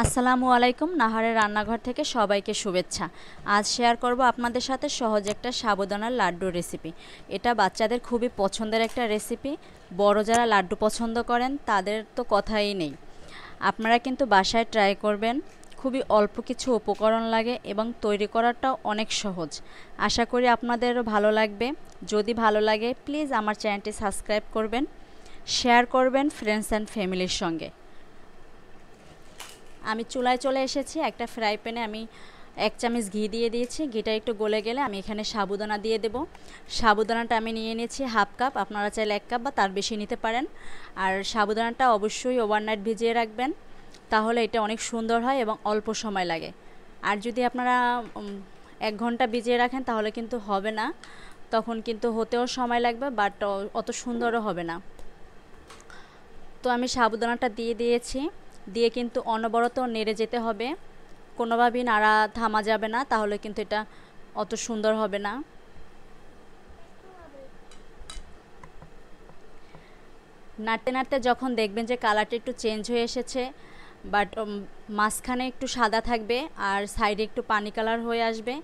আসসালামু আলাইকুম নাহারের রান্নাঘর থেকে সবাইকে শুভেচ্ছা আজ শেয়ার করব আপনাদের সাথে সহজ একটা সাবুদানার লাড্ডু রেসিপি এটা বাচ্চাদের খুবই পছন্দের একটা রেসিপি বড় যারা লাড্ডু পছন্দ করেন তাদের তো কথাই নেই আপনারা কিন্তু বাসায় ট্রাই করবেন খুবই অল্প কিছু উপকরণ লাগে এবং তৈরি করাটাও অনেক সহজ আশা করি আপনাদেরও ভালো লাগবে যদি ভালো লাগে প্লিজ আমার চ্যানেলটি সাবস্ক্রাইব করবেন শেয়ার করবেন ফ্রেন্ডস অ্যান্ড ফ্যামিলির সঙ্গে আমি চুলায় চলে এসেছি একটা ফ্রাই প্যানে আমি এক চামচ ঘি দিয়ে দিয়েছি ঘিটা একটু গলে গেলে আমি এখানে সাবুদানা দিয়ে দেব সাবুদানাটা আমি নিয়ে নিয়েছি হাফ কাপ আপনারা চাইলে এক কাপ বা তার বেশি নিতে পারেন আর সাবুদানাটা অবশ্যই ওভারনাইট ভিজিয়ে রাখবেন তাহলে এটা অনেক সুন্দর হয় এবং অল্প সময় লাগে আর যদি আপনারা এক ঘন্টা ভিজিয়ে রাখেন তাহলে কিন্তু হবে না তখন কিন্তু হতেও সময় লাগবে বাট অত সুন্দরও হবে না তো আমি সাবুদানাটা দিয়ে দিয়েছি দিয়ে কিন্তু অনবরত নেড়ে যেতে হবে কোনোভাবেই নাড়া থামা যাবে না তাহলে কিন্তু এটা অত সুন্দর হবে না নাড়তে নাড়তে যখন দেখবেন যে কালারটা একটু চেঞ্জ হয়ে এসেছে বাট মাঝখানে একটু সাদা থাকবে আর সাইডে একটু পানি কালার হয়ে আসবে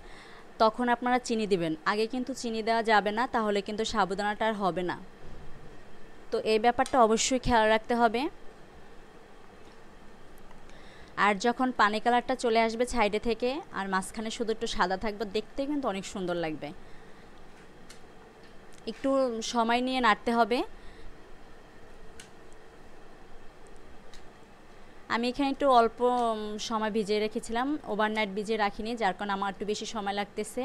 তখন আপনারা চিনি দিবেন আগে কিন্তু চিনি দেওয়া যাবে না তাহলে কিন্তু সাবুদানাটা আর হবে না তো এই ব্যাপারটা অবশ্যই খেয়াল রাখতে হবে আর যখন পানি কালারটা চলে আসবে সাইডে থেকে আর মাঝখানে শুধু একটু সাদা থাকবে দেখতে কিন্তু অনেক সুন্দর লাগবে একটু সময় নিয়ে নাড়তে হবে আমি এখানে একটু অল্প সময় ভিজিয়ে রেখেছিলাম ওভারনাইট ভিজিয়ে রাখিনি যার কারণে আমার একটু বেশি সময় লাগতেছে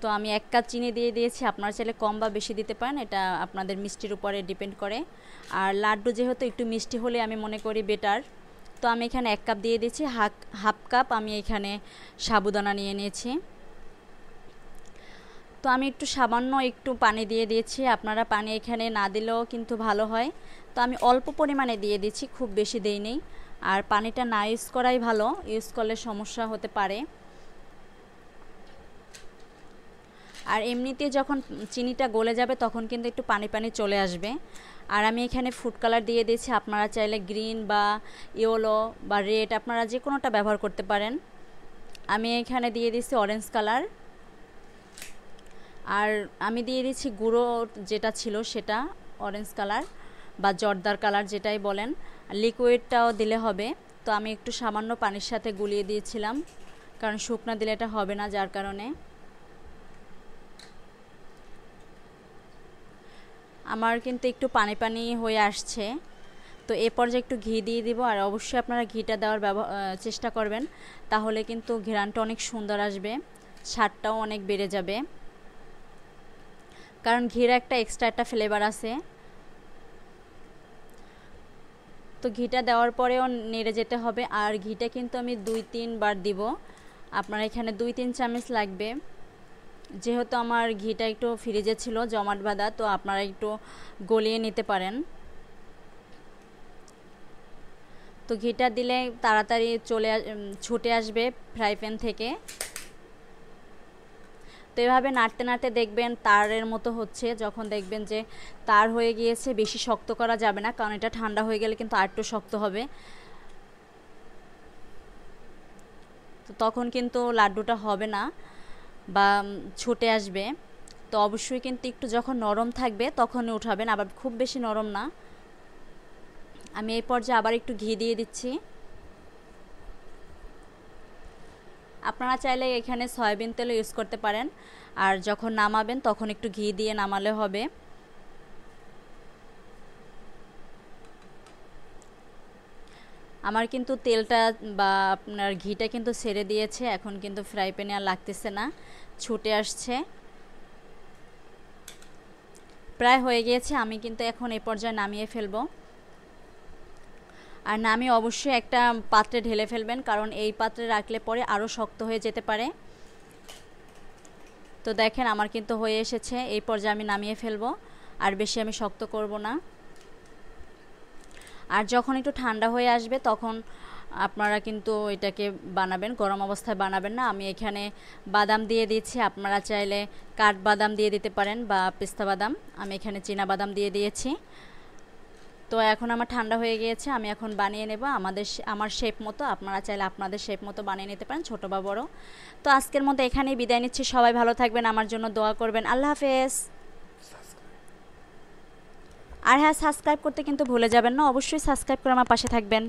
তো আমি এক কাপ চিনি দিয়ে দিয়েছি আপনারা চাইলে কম বা বেশি দিতে পারেন এটা আপনাদের মিষ্টির উপরে ডিপেন্ড করে আর লাড্ডু যেহেতু একটু মিষ্টি হলে আমি মনে করি বেটার তো আমি এখানে এক কাপ দিয়ে দিয়েছি হাফ হাফ কাপ আমি এখানে সাবুদানা নিয়ে নিয়েছি তো আমি একটু সামান্য একটু পানি দিয়ে দিয়েছি আপনারা পানি এখানে না দিলেও কিন্তু ভালো হয় তো আমি অল্প পরিমাণে দিয়ে দিচ্ছি খুব বেশি দেই নেই আর পানিটা না ইউজ করাই ভালো ইউজ করলে সমস্যা হতে পারে আর এমনিতে যখন চিনিটা গলে যাবে তখন কিন্তু একটু পানি পানি চলে আসবে আর আমি এখানে ফুড কালার দিয়ে দিয়েছি আপনারা চাইলে গ্রিন বা ইয়েলো বা রেড আপনারা যে কোনোটা ব্যবহার করতে পারেন আমি এখানে দিয়ে দিয়েছি অরেঞ্জ কালার আর আমি দিয়ে দিয়েছি গুঁড়ো যেটা ছিল সেটা অরেঞ্জ কালার বা জর্দার কালার যেটাই বলেন লিকুইডটাও দিলে হবে তো আমি একটু সামান্য পানির সাথে গুলিয়ে দিয়েছিলাম কারণ শুকনা দিলে এটা হবে না যার কারণে আমার কিন্তু একটু পানি পানি হয়ে আসছে তো এ পর্যায়ে একটু ঘি দিয়ে দিব আর অবশ্যই আপনারা ঘিটা দেওয়ার চেষ্টা করবেন তাহলে কিন্তু ঘেরানটা অনেক সুন্দর আসবে স্বাদটাও অনেক বেড়ে যাবে কারণ ঘির একটা এক্সট্রা একটা ফ্লেভার আছে তো ঘিটা দেওয়ার পরেও নেড়ে যেতে হবে আর ঘিটা কিন্তু আমি দুই তিনবার দিব আপনার এখানে দুই তিন চামচ লাগবে যেহেতু আমার ঘিটা একটু ফ্রিজে ছিল জমাট বাঁধা তো আপনারা একটু গলিয়ে নিতে পারেন তো ঘিটা দিলে তাড়াতাড়ি চলে ছুটে আসবে ফ্রাই প্যান থেকে তো এভাবে নাড়তে নাড়তে দেখবেন তারের মতো হচ্ছে যখন দেখবেন যে তার হয়ে গিয়েছে বেশি শক্ত করা যাবে না কারণ এটা ঠান্ডা হয়ে গেলে কিন্তু আরেকটু শক্ত হবে তো তখন কিন্তু লাড্ডুটা হবে না বা ছুটে আসবে তো অবশ্যই কিন্তু একটু যখন নরম থাকবে তখনই উঠাবেন আবার খুব বেশি নরম না আমি এই পর্যায়ে আবার একটু ঘি দিয়ে দিচ্ছি আপনারা চাইলে এখানে সয়াবিন তেলও ইউজ করতে পারেন আর যখন নামাবেন তখন একটু ঘি দিয়ে নামালে হবে আমার কিন্তু তেলটা বা আপনার ঘিটা কিন্তু ছেড়ে দিয়েছে এখন কিন্তু ফ্রাই প্যানে আর লাগতেছে না ছুটে আসছে প্রায় হয়ে গিয়েছে আমি কিন্তু এখন এ পর্যায়ে নামিয়ে ফেলব আর নামি অবশ্যই একটা পাত্রে ঢেলে ফেলবেন কারণ এই পাত্রে রাখলে পরে আরও শক্ত হয়ে যেতে পারে তো দেখেন আমার কিন্তু হয়ে এসেছে এই পর্যায়ে আমি নামিয়ে ফেলবো আর বেশি আমি শক্ত করব না আর যখন একটু ঠান্ডা হয়ে আসবে তখন আপনারা কিন্তু এটাকে বানাবেন গরম অবস্থায় বানাবেন না আমি এখানে বাদাম দিয়ে দিয়েছি আপনারা চাইলে কাঠ বাদাম দিয়ে দিতে পারেন বা পেস্তা বাদাম আমি এখানে চীনা বাদাম দিয়ে দিয়েছি তো এখন আমার ঠান্ডা হয়ে গিয়েছে আমি এখন বানিয়ে নেব আমাদের আমার শেপ মতো আপনারা চাইলে আপনাদের শেপ মতো বানিয়ে নিতে পারেন ছোটো বা বড় তো আজকের মতো এখানেই বিদায় নিচ্ছি সবাই ভালো থাকবেন আমার জন্য দোয়া করবেন আল্লাহ হাফেজ আর হ্যাঁ সাবস্ক্রাইব করতে কিন্তু ভুলে যাবেন না অবশ্যই সাবস্ক্রাইব করে আমার পাশে থাকবেন